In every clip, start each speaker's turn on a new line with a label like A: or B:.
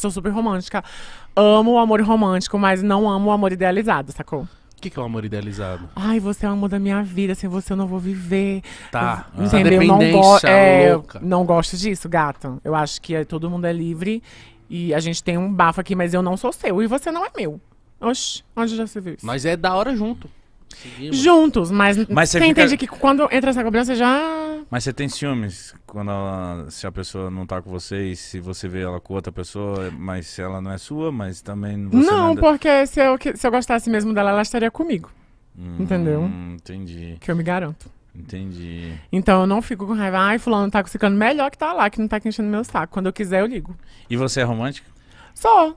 A: Sou super romântica. Amo o amor romântico, mas não amo o amor idealizado, sacou? O que, que é o amor idealizado? Ai, você é o amor da minha vida, sem você eu não vou viver. Tá. Eu, ah, tá Entendeu? Não, go é, não gosto disso, gato. Eu acho que é, todo mundo é livre e a gente tem um bafo aqui, mas eu não sou seu e você não é meu. Oxi, onde já se viu isso? Mas é da hora junto. Seguimos. Juntos, mas, mas você, você fica... entende que quando entra essa cobrança já mas você tem ciúmes quando ela, se a pessoa não tá com você e se você vê ela com outra pessoa, mas se ela não é sua, mas também não. Não, é porque se eu, se eu gostasse mesmo dela, ela estaria comigo. Hum, entendeu? Entendi. Que eu me garanto. Entendi. Então eu não fico com raiva. Ai, fulano tá ficando melhor que tá lá, que não tá enchendo meu saco. Quando eu quiser, eu ligo. E você é romântica? Sou.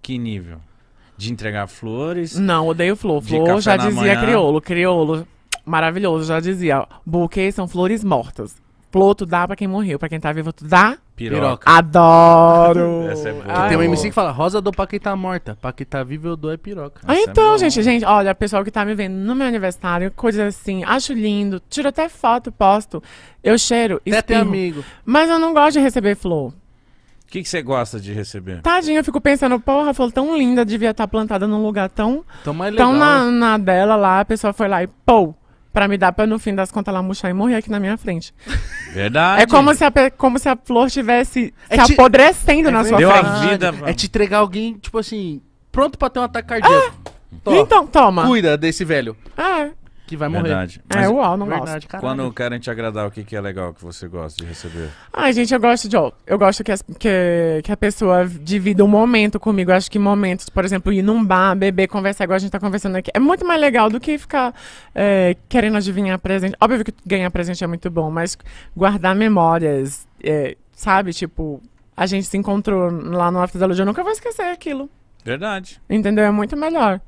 A: Que nível? De entregar flores? Não, odeio flor. Flor já dizia manhã. crioulo. Crioulo Maravilhoso, já dizia. Buquês são flores mortas. Flor, tu dá pra quem morreu. Pra quem tá vivo, tu dá. Piroca. Adoro! Essa é boa. tem um MC que fala, rosa dou pra quem tá morta. Pra quem tá vivo, eu dou é piroca. Ah, é então, gente, gente, olha, pessoal que tá me vendo no meu aniversário, coisa assim, acho lindo, tiro até foto, posto. Eu cheiro, Até tem amigo. Mas eu não gosto de receber flor. O que você gosta de receber? Tadinha, eu fico pensando, porra, a flor tão linda, devia estar tá plantada num lugar tão...
B: tão mais legal. Tão na,
A: na dela lá, a pessoa foi lá e pô, Pra me dar pra, no fim das contas, ela murchar e morrer aqui na minha frente. Verdade. É como se a, como se a flor estivesse É se te- apodrecendo na é sua Deu a vida, mano. É te entregar alguém, tipo assim, pronto pra ter um ataque cardíaco. Ah, então, toma. Cuida desse velho. Ah, que vai morrer. Verdade. É, mas é, o UOL não verdade, gosta. Quando querem te agradar, o que, que é legal que você gosta de receber? Ai, gente, eu gosto de. Eu gosto que, as, que, que a pessoa divida um momento comigo. Eu acho que momentos, por exemplo, ir num bar, beber, conversar, igual a gente tá conversando aqui, é muito mais legal do que ficar é, querendo adivinhar presente. Óbvio que ganhar presente é muito bom, mas guardar memórias, é, sabe? Tipo, a gente se encontrou lá no After da Luz, eu nunca vou esquecer aquilo. Verdade. Entendeu? É muito melhor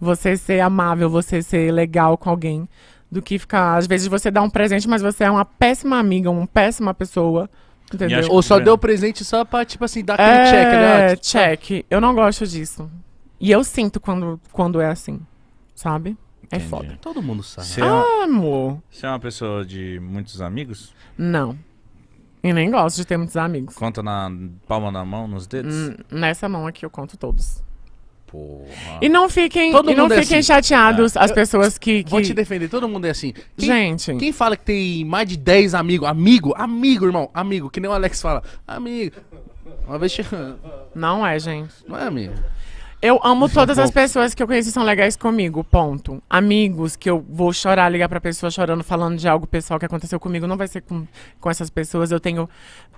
A: você ser amável, você ser legal com alguém, do que ficar. Às vezes você dá um presente, mas você é uma péssima amiga, uma péssima pessoa. Entendeu? Ou só deu presente só pra, tipo assim, dar aquele é, check, né? É, check. Eu não gosto disso. E eu sinto quando, quando é assim, sabe? É Entendi. É foda. Todo mundo sabe. É ah, é amor. Você é uma pessoa de muitos amigos? Não. E nem gosto de ter muitos amigos. Conta na palma da mão, nos dedos? N nessa mão aqui eu conto todos. Porra. Tipo, e não fiquem, e não é fiquem é assim. chateados ah, as pessoas que, que, Vou te defender, todo mundo é assim. Quem, Gente. Quem fala que tem mais de 10 amigos, amigo, amigo, irmão, amigo, que nem o Alex fala, amigo. Uma vez. Não é, gente. Não é, amigo. Eu amo todas as pessoas que eu conheço são legais comigo, ponto. Amigos que eu vou chorar, ligar pra pessoa chorando, falando de algo pessoal que aconteceu comigo, não vai ser com, com essas pessoas. Eu tenho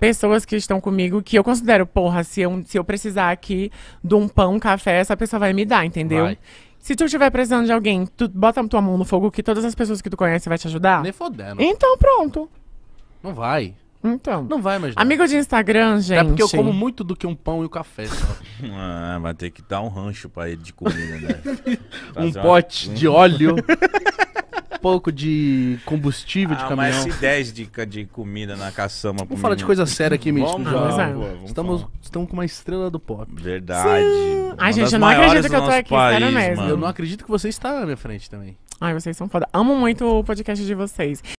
A: pessoas que estão comigo que eu considero, porra, se eu, se eu precisar aqui de um pão, um café, essa pessoa vai me dar, entendeu? Vai. Se tu estiver precisando de alguém, tu bota tua mão no fogo que todas as pessoas que tu conhece vai te ajudar? Nem fodendo. Então pronto. Não vai. Então. Não vai mais. Amigo de Instagram, gente. É porque eu como muito do que um pão e um café só. ah, vai ter que dar um rancho pra ele de comida, né? um pote uma... de óleo. pouco de combustível ah, de caminhão. Mas 10 de, de comida na caçamba. Vamos falar de coisa séria aqui, mesmo, Vamos, vamos, estamos, estamos com uma estrela do pop. Verdade. Ai, gente, eu não acredito que eu tô aqui, país, sério mesmo. Mano. Eu não acredito que você está na minha frente também. Ai, vocês são foda. Amo muito o podcast de vocês.